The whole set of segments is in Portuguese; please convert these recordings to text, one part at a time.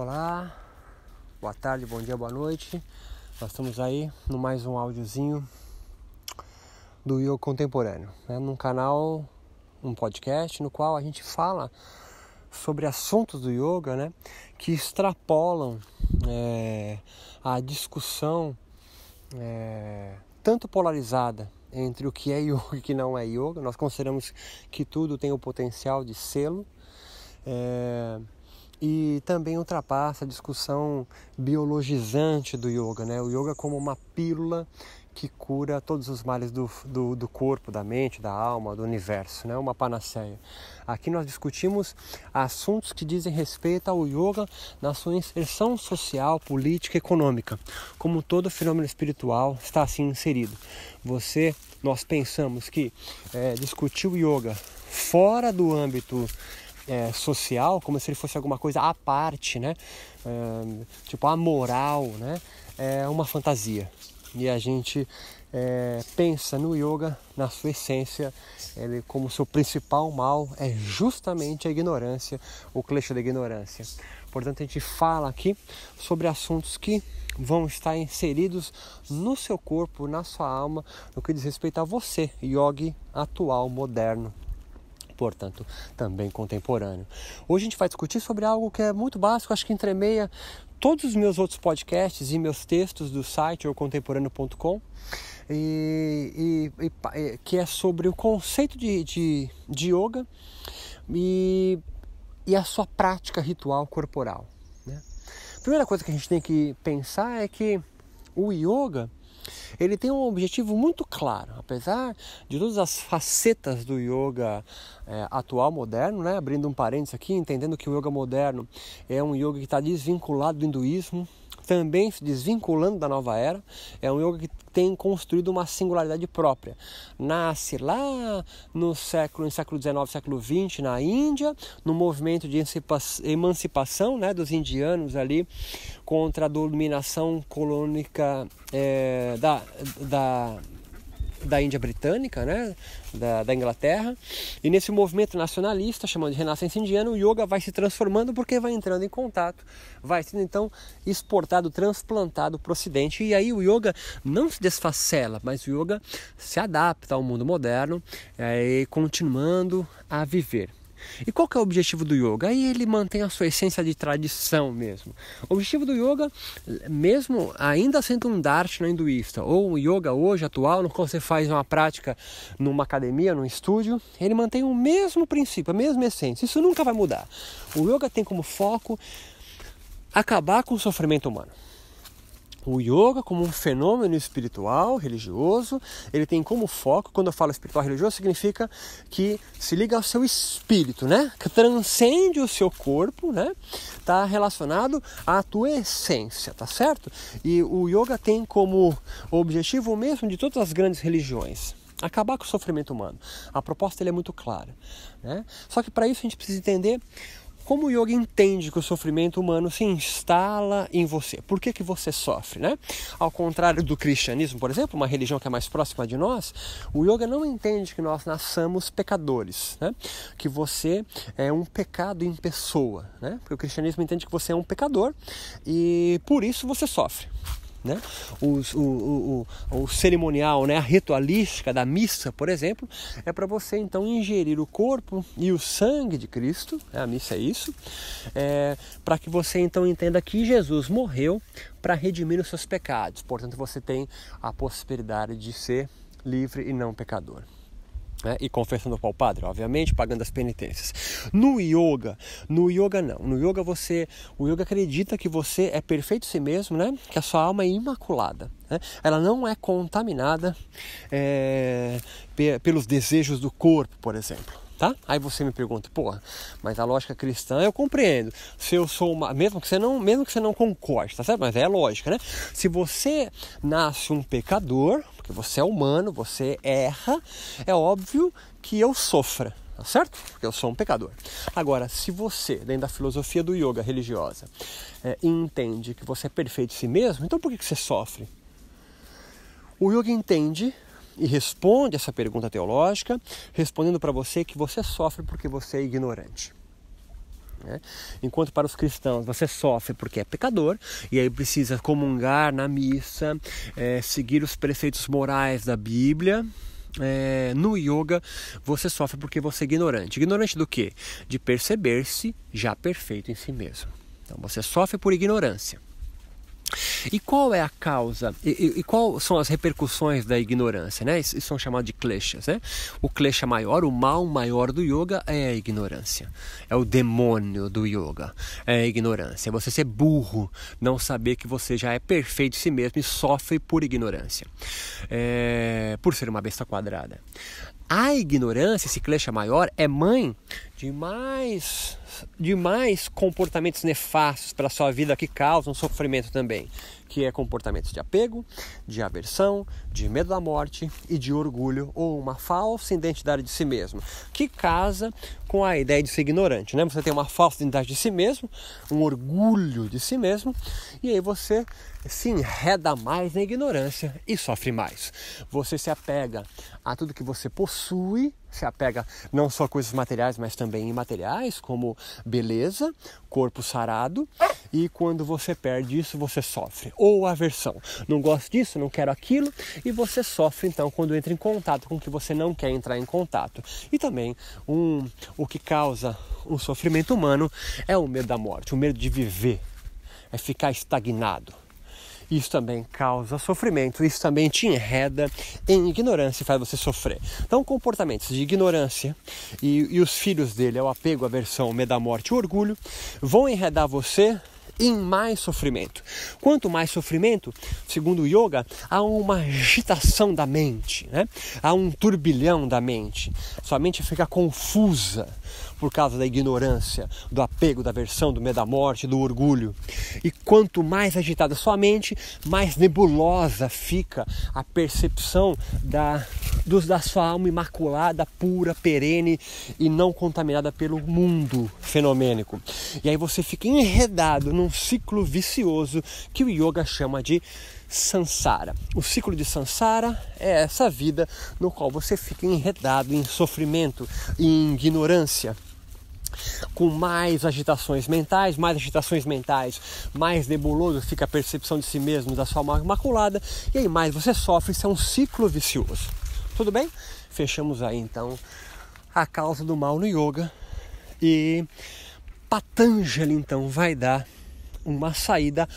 Olá, boa tarde, bom dia, boa noite. Nós estamos aí no mais um áudiozinho do Yoga Contemporâneo, né? num canal, um podcast no qual a gente fala sobre assuntos do yoga né? que extrapolam é, a discussão é, tanto polarizada entre o que é yoga e o que não é yoga. Nós consideramos que tudo tem o potencial de selo. É, e também ultrapassa a discussão biologizante do yoga, né? O yoga como uma pílula que cura todos os males do, do, do, corpo, da mente, da alma, do universo, né? Uma panaceia. Aqui nós discutimos assuntos que dizem respeito ao yoga na sua inserção social, política econômica. Como todo fenômeno espiritual está assim inserido. Você, nós pensamos que é, discutir o yoga fora do âmbito é, social, como se ele fosse alguma coisa à parte, né? É, tipo, a moral, né? É uma fantasia. E a gente é, pensa no yoga, na sua essência, ele como seu principal mal é justamente a ignorância, o clichê da ignorância. Portanto, a gente fala aqui sobre assuntos que vão estar inseridos no seu corpo, na sua alma, no que diz respeito a você, yogi atual, moderno portanto, também contemporâneo. Hoje a gente vai discutir sobre algo que é muito básico, acho que entremeia todos os meus outros podcasts e meus textos do site ocontemporâneo.com, E, e, e, que é sobre o conceito de, de, de yoga e, e a sua prática ritual corporal. Né? A primeira coisa que a gente tem que pensar é que o yoga ele tem um objetivo muito claro, apesar de todas as facetas do yoga é, atual, moderno, né? abrindo um parênteses aqui, entendendo que o yoga moderno é um yoga que está desvinculado do hinduísmo, também se desvinculando da nova era, é um yoga que tem construído uma singularidade própria. Nasce lá no século, no século XIX, século XX, na Índia, no movimento de emancipação né, dos indianos ali contra a dominação colônica é, da, da da Índia Britânica, né? Da, da, Inglaterra. E nesse movimento nacionalista, chamado de Renascença Indiana, o yoga vai se transformando porque vai entrando em contato, vai sendo então exportado, transplantado para o Ocidente. E aí o yoga não se desfacela, mas o yoga se adapta ao mundo moderno é, e continuando a viver. E qual que é o objetivo do yoga? Aí ele mantém a sua essência de tradição mesmo. O objetivo do yoga, mesmo ainda sendo um darshana hinduísta, ou o yoga hoje atual, no qual você faz uma prática numa academia, num estúdio, ele mantém o mesmo princípio, a mesma essência. Isso nunca vai mudar. O yoga tem como foco acabar com o sofrimento humano o yoga como um fenômeno espiritual, religioso. Ele tem como foco, quando eu falo espiritual religioso, significa que se liga ao seu espírito, né? Que transcende o seu corpo, né? Tá relacionado à tua essência, tá certo? E o yoga tem como objetivo o mesmo de todas as grandes religiões, acabar com o sofrimento humano. A proposta ele é muito clara. Né? Só que para isso a gente precisa entender como o yoga entende que o sofrimento humano se instala em você? Por que, que você sofre, né? Ao contrário do cristianismo, por exemplo, uma religião que é mais próxima de nós, o yoga não entende que nós nascemos pecadores, né? Que você é um pecado em pessoa, né? Porque o cristianismo entende que você é um pecador e por isso você sofre né? Os, o, o, o, o cerimonial, né? a ritualística da missa, por exemplo, é para você então ingerir o corpo e o sangue de Cristo, né? a missa é isso, é, para que você então entenda que Jesus morreu para redimir os seus pecados, portanto você tem a possibilidade de ser livre e não pecador né? e confessando para o padre, obviamente, pagando as penitências. No yoga, no yoga não. No yoga você, o yoga acredita que você é perfeito em si mesmo, né? Que a sua alma é imaculada. Né? Ela não é contaminada é, pelos desejos do corpo, por exemplo tá? Aí você me pergunta, pô, mas a lógica cristã eu compreendo. Se eu sou uma, mesmo que você não, mesmo que você não concorde, tá certo? Mas é lógica, né? Se você nasce um pecador, porque você é humano, você erra, é óbvio que eu sofra, tá certo? Porque eu sou um pecador. Agora, se você, dentro da filosofia do yoga religiosa, é, entende que você é perfeito em si mesmo, então por que, que você sofre? O yoga entende e responde essa pergunta teológica, respondendo para você que você sofre porque você é ignorante. Né? Enquanto para os cristãos você sofre porque é pecador e aí precisa comungar na missa, é, seguir os preceitos morais da Bíblia. É, no yoga você sofre porque você é ignorante. Ignorante do que? De perceber-se já perfeito em si mesmo. Então você sofre por ignorância. E qual é a causa e, e, e quais são as repercussões da ignorância? Né? Isso são chamados de kleshas. Né? O klesha maior, o mal maior do yoga é a ignorância. É o demônio do yoga. É a ignorância. É você ser burro, não saber que você já é perfeito em si mesmo e sofre por ignorância. É, por ser uma besta quadrada. A ignorância, esse klesha maior, é mãe de mais, de mais comportamentos nefastos para a sua vida que causam sofrimento também, que é comportamentos de apego, de aversão, de medo da morte e de orgulho ou uma falsa identidade de si mesmo, que casa com a ideia de ser ignorante, né? Você tem uma falsa identidade de si mesmo, um orgulho de si mesmo, e aí você se enreda mais na ignorância e sofre mais. Você se apega a tudo que você possui se apega não só a coisas materiais, mas também imateriais, como beleza, corpo sarado, e quando você perde isso, você sofre. Ou aversão. Não gosto disso, não quero aquilo, e você sofre então quando entra em contato com o que você não quer entrar em contato. E também um, o que causa um sofrimento humano é o medo da morte, o medo de viver, é ficar estagnado isso também causa sofrimento, isso também te enreda em ignorância e faz você sofrer. Então, comportamentos de ignorância e, e os filhos dele, é o apego, a aversão, o medo da morte e o orgulho, vão enredar você em mais sofrimento. Quanto mais sofrimento, segundo o yoga, há uma agitação da mente, né? há um turbilhão da mente. Sua mente fica confusa, por causa da ignorância, do apego, da aversão, do medo da morte, do orgulho. E quanto mais agitada sua mente, mais nebulosa fica a percepção da, dos, da sua alma imaculada, pura, perene e não contaminada pelo mundo fenomênico. E aí você fica enredado num ciclo vicioso que o yoga chama de Sansara. O ciclo de Sansara é essa vida no qual você fica enredado em sofrimento, em ignorância com mais agitações mentais, mais agitações mentais, mais nebuloso fica a percepção de si mesmo, da sua alma imaculada, e aí mais você sofre, isso é um ciclo vicioso. Tudo bem? Fechamos aí então a causa do mal no yoga e Patanjali então vai dar uma saída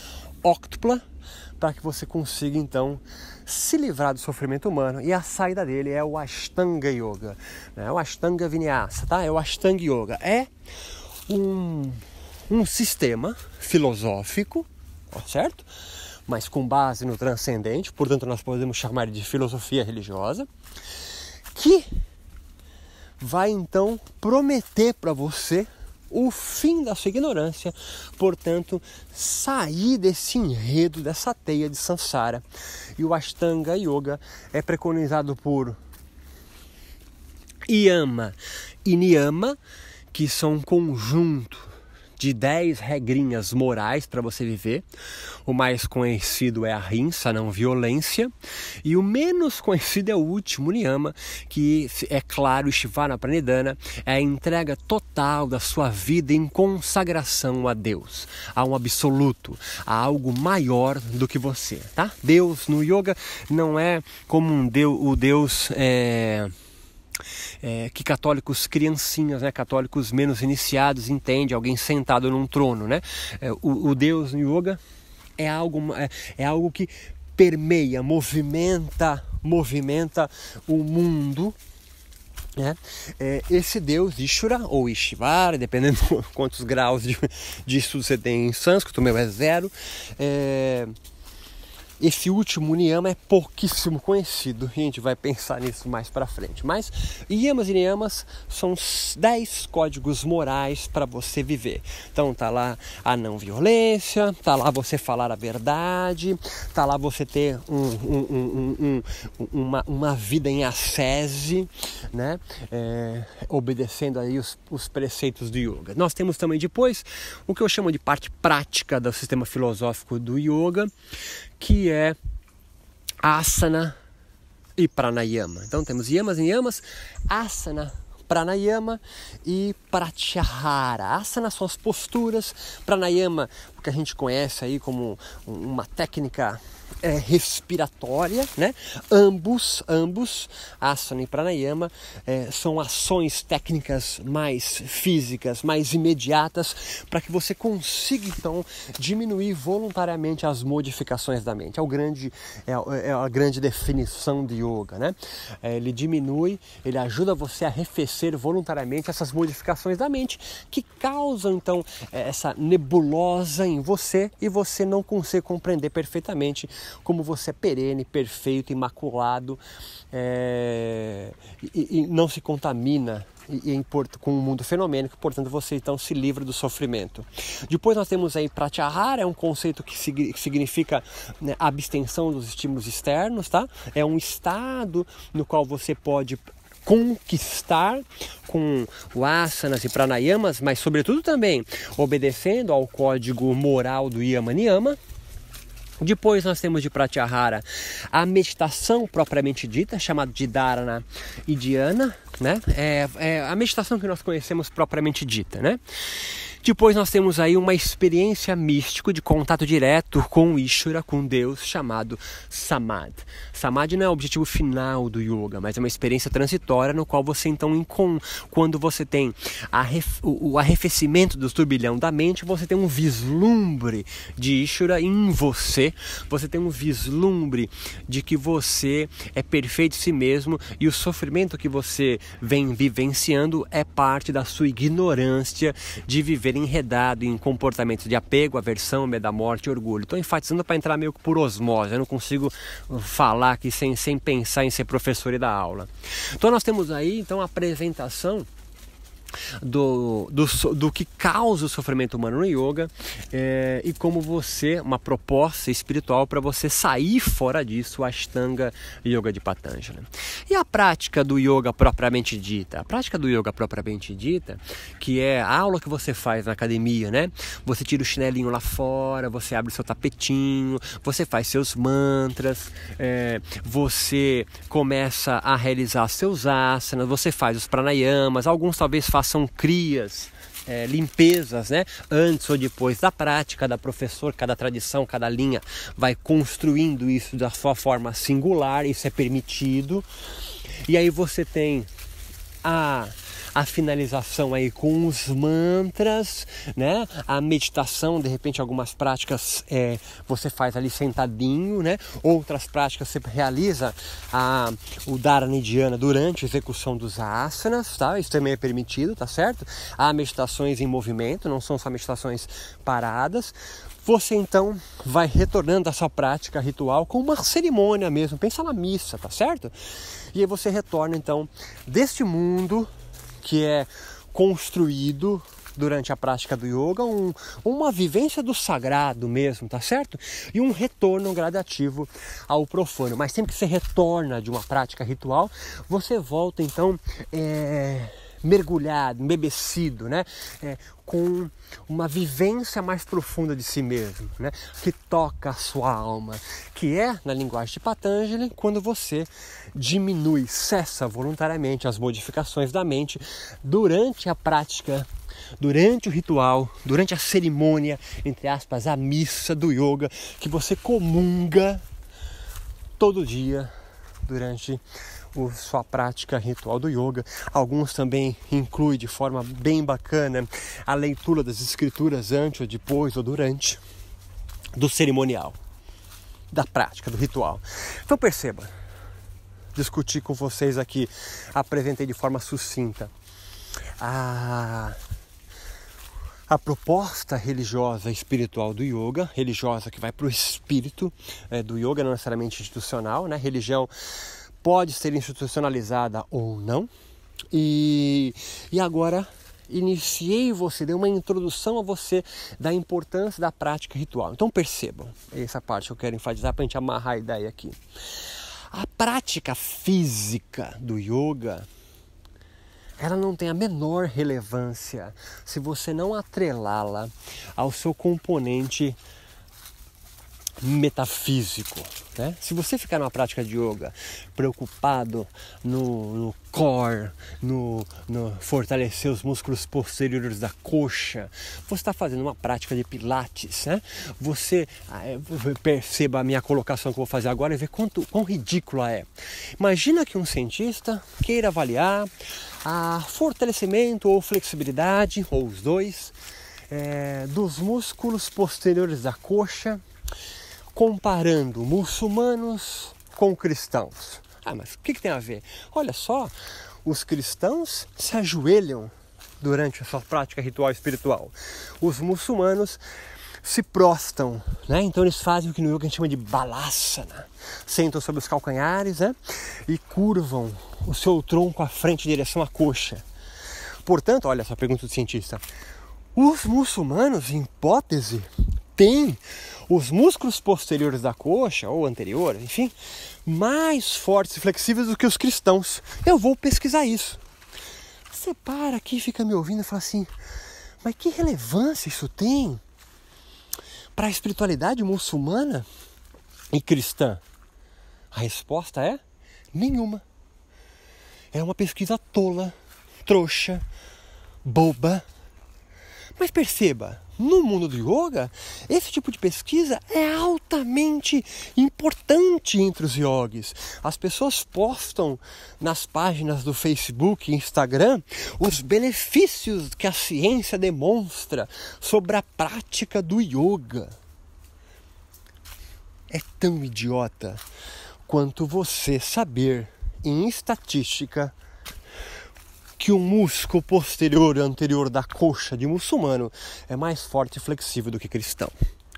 óctupla para que você consiga então se livrar do sofrimento humano. E a saída dele é o Ashtanga Yoga, né? o Ashtanga Vinyasa, tá? É o Ashtanga Yoga. É um, um sistema filosófico, certo? Mas com base no transcendente, portanto, nós podemos chamar de filosofia religiosa, que vai então prometer para você o fim da sua ignorância, portanto, sair desse enredo, dessa teia de samsara. E o Ashtanga Yoga é preconizado por Yama e Niyama, que são um conjunto de 10 regrinhas morais para você viver. O mais conhecido é a rinça, não violência. E o menos conhecido é o último, o Niyama, que é claro, Shivana pranidana é a entrega total da sua vida em consagração a Deus, a um absoluto, a algo maior do que você, tá? Deus no yoga não é como um deus, o Deus é é, que católicos criancinhas, né, católicos menos iniciados entende alguém sentado num trono, né? É, o, o Deus no yoga é algo é, é algo que permeia, movimenta, movimenta o mundo né? É, esse deus Ishura ou Ishvara, dependendo quantos graus de, de estudo você tem em sânscrito, o meu é zero, é, esse último niyama é pouquíssimo conhecido a gente vai pensar nisso mais para frente. Mas yamas e niyamas são 10 códigos morais para você viver. Então tá lá a não violência, tá lá você falar a verdade, tá lá você ter um, um, um, uma, uma vida em ascese, né? É, obedecendo aí os, os preceitos do yoga. Nós temos também depois o que eu chamo de parte prática do sistema filosófico do yoga, que é asana e pranayama. Então temos yamas e yamas, asana, pranayama e pratyahara. Asana são as posturas, pranayama que a gente conhece aí como uma técnica é, respiratória, né? Ambos, ambos, asana e pranayama, é, são ações técnicas mais físicas, mais imediatas, para que você consiga então diminuir voluntariamente as modificações da mente. É o grande, é, é a grande definição de yoga, né? É, ele diminui, ele ajuda você a arrefecer voluntariamente essas modificações da mente que causam então é, essa nebulosa em você e você não consegue compreender perfeitamente como você é perene, perfeito, imaculado é... e, e, não se contamina e, e, é com o um mundo fenomênico, portanto você então se livra do sofrimento. Depois nós temos aí pratyahara, é um conceito que, sig significa né, abstenção dos estímulos externos, tá? É um estado no qual você pode conquistar com o asanas e pranayamas, mas sobretudo também obedecendo ao código moral do niyama. Depois nós temos de Pratyahara a meditação propriamente dita, chamada de Dharana e Dhyana, né? É, é a meditação que nós conhecemos propriamente dita, né? Depois nós temos aí uma experiência mística de contato direto com Ishvara, com Deus, chamado Samad. Samadhi não é o objetivo final do yoga, mas é uma experiência transitória no qual você então, quando você tem o arrefecimento do turbilhão da mente, você tem um vislumbre de Ishura em você, você tem um vislumbre de que você é perfeito em si mesmo e o sofrimento que você vem vivenciando é parte da sua ignorância de viver enredado em comportamentos de apego, aversão, medo da morte, orgulho. Estou enfatizando para entrar meio que por osmose, eu não consigo falar aqui sem, sem pensar em ser professor e dar aula. Então nós temos aí então a apresentação do, do, do que causa o sofrimento humano no yoga é, e como você, uma proposta espiritual para você sair fora disso, a Ashtanga Yoga de Patanjali. E a prática do yoga propriamente dita? A prática do yoga propriamente dita, que é a aula que você faz na academia, né? Você tira o chinelinho lá fora, você abre seu tapetinho, você faz seus mantras, é, você começa a realizar seus asanas, você faz os pranayamas, alguns talvez façam façam crias, é, limpezas, né? Antes ou depois da prática, da professor, cada tradição, cada linha vai construindo isso da sua forma singular, isso é permitido. E aí você tem a a finalização aí com os mantras, né? A meditação, de repente, algumas práticas é, você faz ali sentadinho, né? Outras práticas você realiza a, o Dharana Indiana durante a execução dos asanas, tá? Isso também é permitido, tá certo? Há meditações em movimento, não são só meditações paradas. Você então vai retornando a sua prática ritual com uma cerimônia mesmo, pensa na missa, tá certo? E aí você retorna então deste mundo que é construído durante a prática do yoga, um, uma vivência do sagrado mesmo, tá certo? E um retorno gradativo ao profano. Mas sempre que você retorna de uma prática ritual, você volta então. É mergulhado, embebecido, né? É, com uma vivência mais profunda de si mesmo, né? que toca a sua alma, que é, na linguagem de Patanjali, quando você diminui, cessa voluntariamente as modificações da mente durante a prática, durante o ritual, durante a cerimônia, entre aspas, a missa do yoga, que você comunga todo dia durante o, sua prática ritual do yoga. Alguns também incluem de forma bem bacana a leitura das escrituras antes ou depois ou durante do cerimonial, da prática, do ritual. Então perceba, discuti com vocês aqui, apresentei de forma sucinta a, a proposta religiosa espiritual do yoga, religiosa que vai para o espírito é, do yoga, não necessariamente institucional, né? Religião pode ser institucionalizada ou não. E, e agora iniciei você, dei uma introdução a você da importância da prática ritual. Então percebam essa parte que eu quero enfatizar para a gente amarrar a ideia aqui. A prática física do yoga ela não tem a menor relevância se você não atrelá-la ao seu componente metafísico. Né? Se você ficar numa prática de yoga preocupado no, no core, no, no, fortalecer os músculos posteriores da coxa, você está fazendo uma prática de pilates. Né? Você ah, é, perceba a minha colocação que eu vou fazer agora e ver quanto, quão ridícula é. Imagina que um cientista queira avaliar a fortalecimento ou flexibilidade, ou os dois, é, dos músculos posteriores da coxa comparando muçulmanos com cristãos. Ah, mas o que, que tem a ver? Olha só, os cristãos se ajoelham durante a sua prática ritual espiritual. Os muçulmanos se prostam, né? Então eles fazem o que no yoga a gente chama de balasana. Sentam sobre os calcanhares, né? E curvam o seu tronco à frente em direção à coxa. Portanto, olha essa pergunta do cientista. Os muçulmanos, em hipótese, tem os músculos posteriores da coxa ou anterior, enfim, mais fortes e flexíveis do que os cristãos. Eu vou pesquisar isso. Você para aqui, fica me ouvindo e fala assim: mas que relevância isso tem para a espiritualidade muçulmana e cristã? A resposta é nenhuma. É uma pesquisa tola, trouxa, boba, mas perceba, no mundo do yoga, esse tipo de pesquisa é altamente importante entre os yogis. As pessoas postam nas páginas do Facebook e Instagram os benefícios que a ciência demonstra sobre a prática do yoga. É tão idiota quanto você saber em estatística que o músculo posterior e anterior da coxa de muçulmano é mais forte e flexível do que cristão.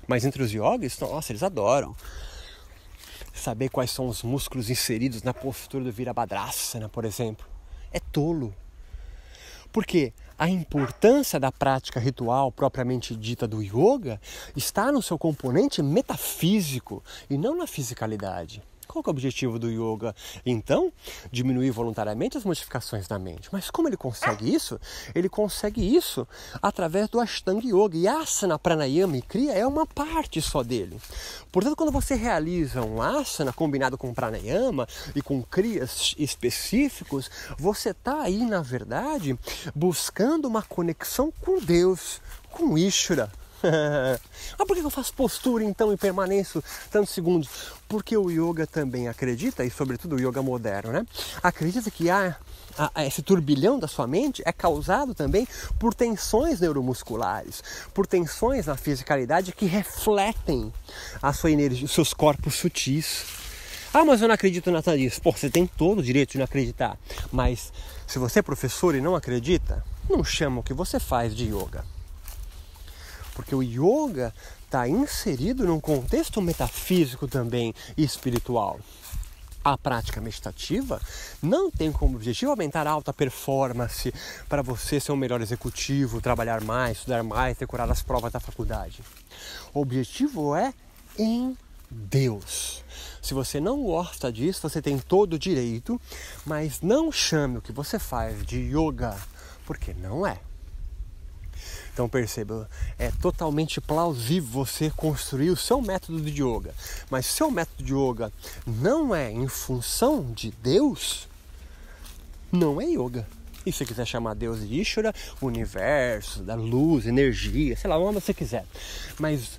Mas entre os yogis, nossa, eles adoram saber quais são os músculos inseridos na postura do Virabhadrasana, por exemplo. É tolo. Porque a importância da prática ritual propriamente dita do yoga está no seu componente metafísico e não na fisicalidade. Qual é o objetivo do yoga? Então, diminuir voluntariamente as modificações da mente. Mas como ele consegue isso? Ele consegue isso através do Ashtanga Yoga. E asana, pranayama e kriya é uma parte só dele. Portanto, quando você realiza um asana combinado com pranayama e com kriyas específicos, você está aí, na verdade, buscando uma conexão com Deus, com Ishvara, ah, por que eu faço postura então e permaneço tantos segundos? Porque o yoga também acredita, e sobretudo o yoga moderno, né? Acredita que há esse turbilhão da sua mente é causado também por tensões neuromusculares, por tensões na fisicalidade que refletem a sua energia, os seus corpos sutis. Ah, mas eu não acredito nada disso. Pô, você tem todo o direito de não acreditar. Mas se você é professor e não acredita, não chama o que você faz de yoga porque o yoga está inserido num contexto metafísico também e espiritual. A prática meditativa não tem como objetivo aumentar a alta performance para você ser um melhor executivo, trabalhar mais, estudar mais, decorar as provas da faculdade. O objetivo é em Deus. Se você não gosta disso, você tem todo o direito, mas não chame o que você faz de yoga, porque não é. Então perceba, é totalmente plausível você construir o seu método de yoga. Mas se o seu método de yoga não é em função de Deus, não é yoga. E se você quiser chamar Deus de Ishvara, universo, da luz, energia, sei lá, onde você quiser. Mas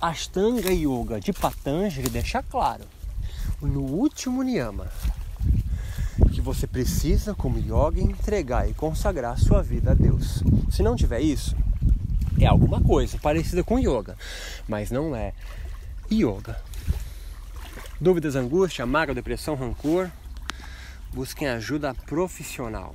Ashtanga Yoga de Patanjali deixa claro, no último niyama, que você precisa, como yoga, entregar e consagrar sua vida a Deus. Se não tiver isso, é alguma coisa parecida com yoga, mas não é yoga. Dúvidas, angústia, mágoa, depressão, rancor? Busquem ajuda profissional.